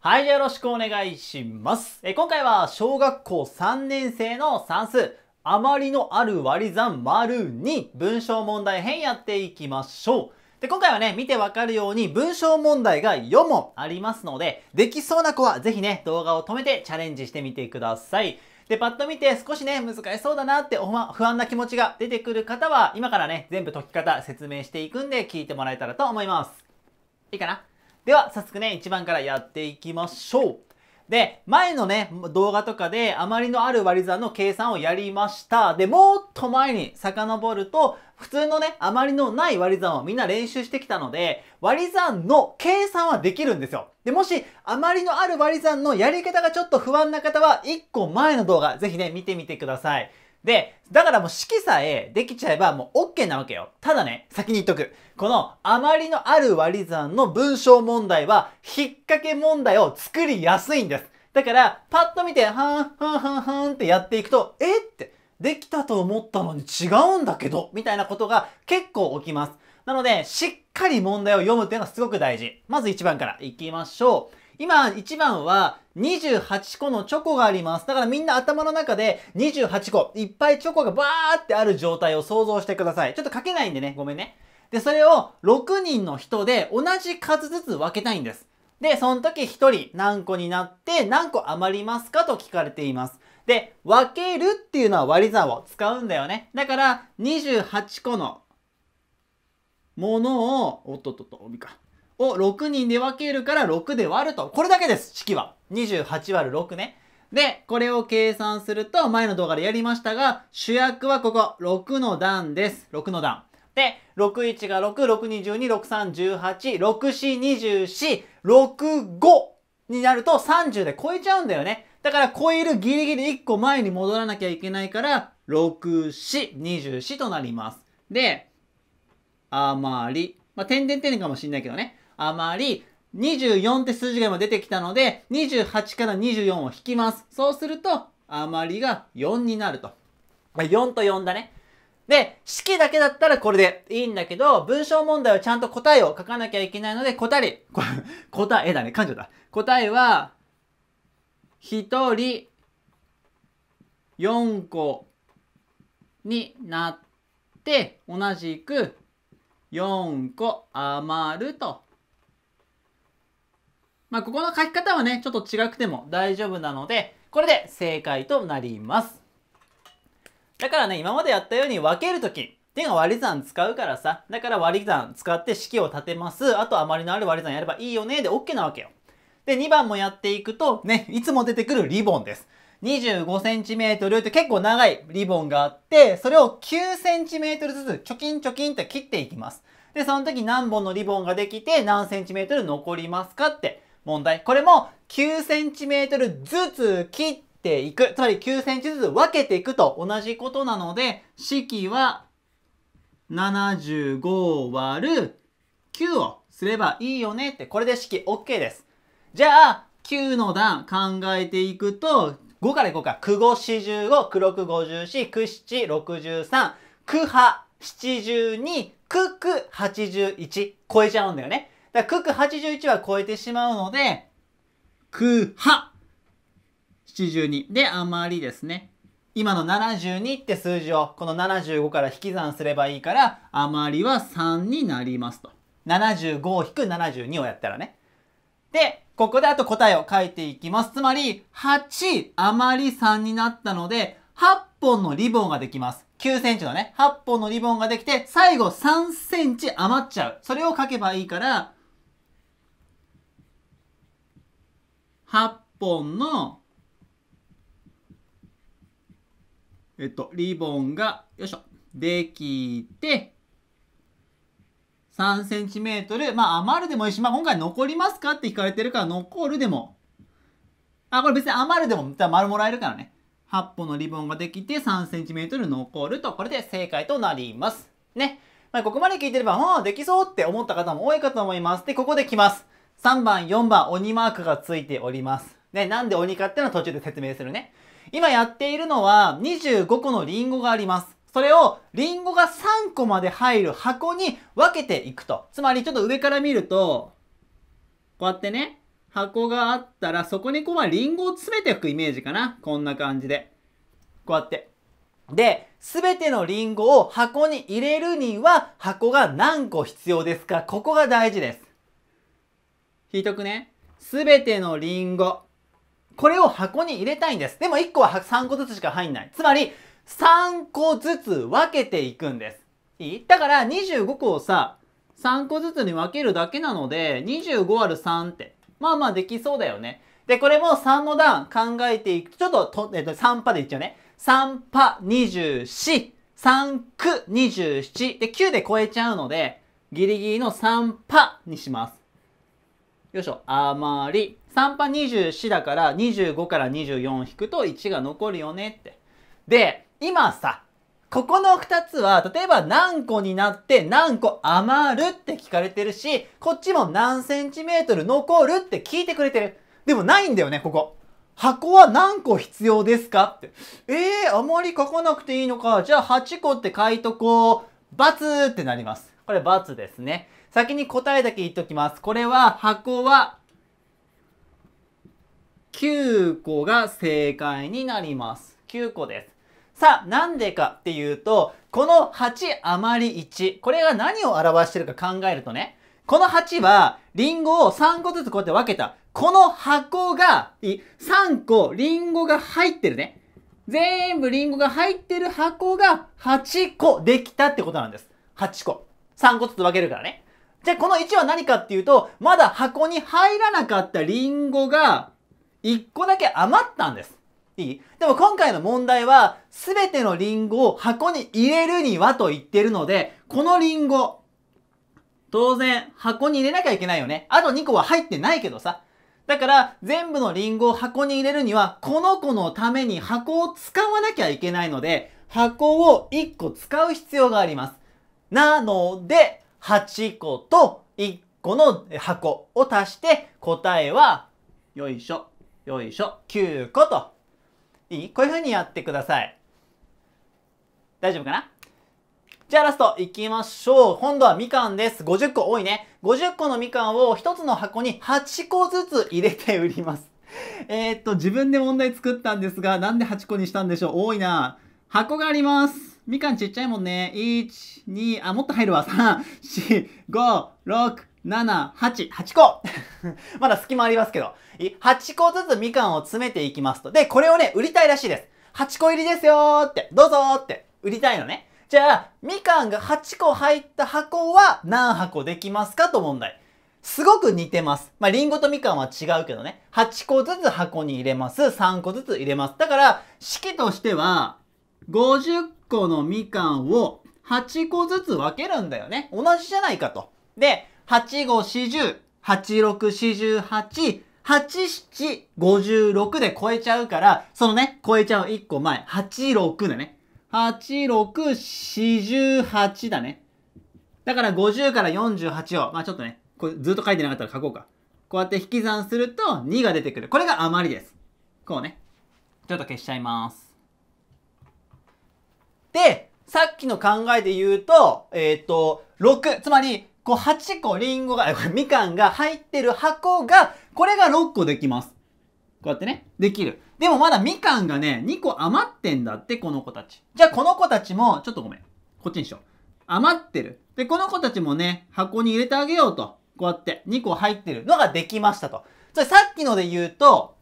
はい、よろしくお願いします。え今回は小学校3年生の算数、あまりのある割り算丸に文章問題編やっていきましょう。で、今回はね、見てわかるように文章問題が4問ありますので、できそうな子はぜひね、動画を止めてチャレンジしてみてください。で、パッと見て少しね、難しそうだなって不安な気持ちが出てくる方は、今からね、全部解き方説明していくんで聞いてもらえたらと思います。いいかなでは、早速ね、1番からやっていきましょう。で、前のね、動画とかで余りのある割り算の計算をやりました。で、もっと前に遡ると、普通のね、余りのない割り算をみんな練習してきたので、割り算の計算はできるんですよ。で、もし、余りのある割り算のやり方がちょっと不安な方は、1個前の動画、ぜひね、見てみてください。で、だからもう式さえできちゃえばもう OK なわけよ。ただね、先に言っとく。この余りのある割り算の文章問題は引っ掛け問題を作りやすいんです。だから、パッと見て、はんはんはんはんってやっていくと、えって、できたと思ったのに違うんだけど、みたいなことが結構起きます。なので、しっかり問題を読むっていうのはすごく大事。まず1番からいきましょう。今一番は28個のチョコがあります。だからみんな頭の中で28個、いっぱいチョコがバーってある状態を想像してください。ちょっと書けないんでね、ごめんね。で、それを6人の人で同じ数ずつ分けたいんです。で、その時1人何個になって何個余りますかと聞かれています。で、分けるっていうのは割り算を使うんだよね。だから、28個のものを、おっとっとっと、帯か。を6人で分けるから6で割ると。これだけです、式は。28割る6ね。で、これを計算すると、前の動画でやりましたが、主役はここ、6の段です。6の段。で、61が6、6 2 2 6 3 1 8 6 4 2 4 6 5になると30で超えちゃうんだよね。だから超えるギリギリ1個前に戻らなきゃいけないから、6、4、24となります。で、あまり、まあ、点々点かもしんないけどね。あまり、24って数字が今出てきたので、28から24を引きます。そうすると、あまりが4になると。あ、4と4だね。で、式だけだったらこれでいいんだけど、文章問題はちゃんと答えを書かなきゃいけないので、答え、答えだね、噛んだ。答えは、1人4個になって、同じく4個余るとまあ、ここの書き方はね、ちょっと違くても大丈夫なので、これで正解となります。だからね、今までやったように分けるとき、っていうのは割り算使うからさ。だから割り算使って式を立てます。あと余りのある割り算やればいいよね。で、OK なわけよ。で、2番もやっていくと、ね、いつも出てくるリボンです。25cm って結構長いリボンがあって、それを 9cm ずつチョキンチョキンって切っていきます。で、その時何本のリボンができて何 cm 残りますかって問題。これも9センチメートルずつ切っていく。つまり9センチずつ分けていくと同じことなので、式は75割る9をすればいいよねって、これで式 OK です。じゃあ、9の段考えていくと、5からいこうか。9、5、45、9、6、54、9、7、63、9、8、72、9、9、81。超えちゃうんだよね。だ九81は超えてしまうので、九八72で余りですね。今の72って数字をこの75から引き算すればいいから余りは3になりますと。75を引く72をやったらね。で、ここであと答えを書いていきます。つまり、8余り3になったので、8本のリボンができます。9センチのね、8本のリボンができて、最後3センチ余っちゃう。それを書けばいいから、8本の、えっと、リボンが、よいしょ、できて、3センチメートル、まあ余るでもいいし、まあ今回残りますかって聞かれてるから残るでも、あ、これ別に余るでも、丸もらえるからね。8本のリボンができて 3cm 残ると、これで正解となります。ね。まあ、ここまで聞いてれば、うん、できそうって思った方も多いかと思います。で、ここで来ます。3番、4番、鬼マークがついております。ね、なんで鬼かっていうのは途中で説明するね。今やっているのは25個のリンゴがあります。それをリンゴが3個まで入る箱に分けていくと。つまりちょっと上から見ると、こうやってね、箱があったらそこにこうはリンゴを詰めていくイメージかな。こんな感じで。こうやって。で、すべてのリンゴを箱に入れるには箱が何個必要ですかここが大事です。引いとくね。すべてのリンゴ。これを箱に入れたいんです。でも1個は3個ずつしか入んない。つまり、3個ずつ分けていくんです。いいだから25個をさ、3個ずつに分けるだけなので、25ある3って。まあまあできそうだよね。で、これも3の段考えていくちょっとえっと、3パでいっちゃうね。3パ24、3区27。で、9で超えちゃうので、ギリギリの3パにします。よいしょ、余り。3波24だから25から24引くと1が残るよねって。で、今さ、ここの2つは、例えば何個になって何個余るって聞かれてるし、こっちも何センチメートル残るって聞いてくれてる。でもないんだよね、ここ。箱は何個必要ですかって。えー、あまり書かなくていいのか。じゃあ8個って書いとこう。×ってなります。これ×ですね。先に答えだけ言っときます。これは箱は9個が正解になります。9個です。さあ、なんでかっていうと、この8余り1、これが何を表してるか考えるとね、この8は、リンゴを3個ずつこうやって分けた。この箱が、3個、リンゴが入ってるね。全部リンゴが入ってる箱が8個できたってことなんです。8個。3個ずつ分けるからね。じゃあこの1は何かっていうと、まだ箱に入らなかったリンゴが1個だけ余ったんです。いいでも今回の問題は、すべてのリンゴを箱に入れるにはと言ってるので、このリンゴ、当然箱に入れなきゃいけないよね。あと2個は入ってないけどさ。だから全部のリンゴを箱に入れるには、この子のために箱を使わなきゃいけないので、箱を1個使う必要があります。なので、8個と1個の箱を足して答えはよいしょよいしょ9個といいこういうふうにやってください大丈夫かなじゃあラスト行きましょう。今度はみかんです。50個多いね。50個のみかんを1つの箱に8個ずつ入れて売ります。えー、っと、自分で問題作ったんですが、なんで8個にしたんでしょう多いな。箱があります。みかんちっちゃいもんね。1、2、あ、もっと入るわ。3、4、5、6、7、8、8個 まだ隙間ありますけど。8個ずつみかんを詰めていきますと。で、これをね、売りたいらしいです。8個入りですよーって、どうぞーって、売りたいのね。じゃあ、みかんが8個入った箱は何箱できますかと問題。すごく似てます。まあ、リンゴとみかんは違うけどね。8個ずつ箱に入れます。3個ずつ入れます。だから、式としては、50個のみかんを8個ずつ分けるんだよね。同じじゃないかと。で、8540、8648、8756で超えちゃうから、そのね、超えちゃう1個前、86だね。8648だね。だから50から48を、まあちょっとね、これずっと書いてなかったら書こうか。こうやって引き算すると2が出てくる。これが余りです。こうね。ちょっと消しちゃいます。で、さっきの考えで言うと、えっ、ー、と、6、つまり、こう8個リンゴが、これみかんが入ってる箱が、これが6個できます。こうやってね、できる。でもまだみかんがね、2個余ってんだって、この子たち。じゃあこの子たちも、ちょっとごめん。こっちにしよう。余ってる。で、この子たちもね、箱に入れてあげようと。こうやって2個入ってるのができましたと。それさっきので言うと、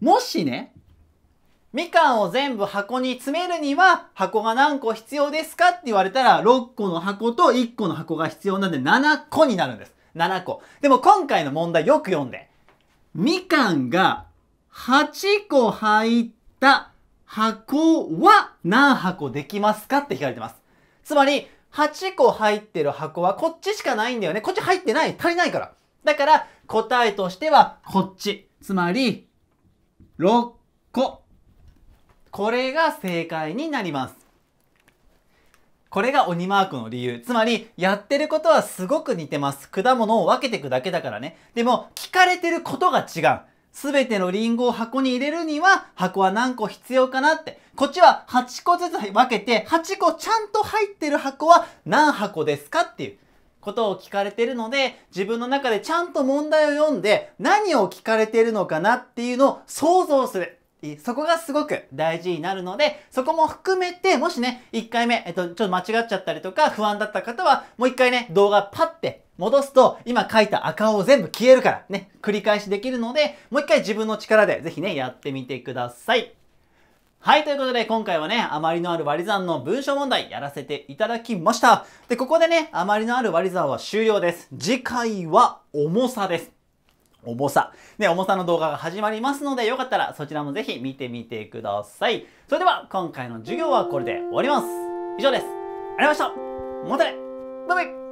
もしね、みかんを全部箱に詰めるには箱が何個必要ですかって言われたら6個の箱と1個の箱が必要なんで7個になるんです。7個。でも今回の問題よく読んで。みかんが8個入った箱は何箱できますかって聞かれてます。つまり8個入ってる箱はこっちしかないんだよね。こっち入ってない。足りないから。だから答えとしてはこっち。つまり6個。これが正解になります。これが鬼マークの理由。つまり、やってることはすごく似てます。果物を分けていくだけだからね。でも、聞かれてることが違う。すべてのリンゴを箱に入れるには、箱は何個必要かなって。こっちは8個ずつ分けて、8個ちゃんと入ってる箱は何箱ですかっていうことを聞かれてるので、自分の中でちゃんと問題を読んで、何を聞かれてるのかなっていうのを想像する。そこがすごく大事になるので、そこも含めて、もしね、1回目、えっと、ちょっと間違っちゃったりとか、不安だった方は、もう1回ね、動画パッて戻すと、今書いた赤を全部消えるから、ね、繰り返しできるので、もう1回自分の力で、ぜひね、やってみてください。はい、ということで今回はね、余りのある割り算の文章問題やらせていただきました。で、ここでね、余りのある割り算は終了です。次回は重さです。重さ。ね、重さの動画が始まりますので、よかったらそちらもぜひ見てみてください。それでは、今回の授業はこれで終わります。以上です。ありがとうございました。またねバイバイ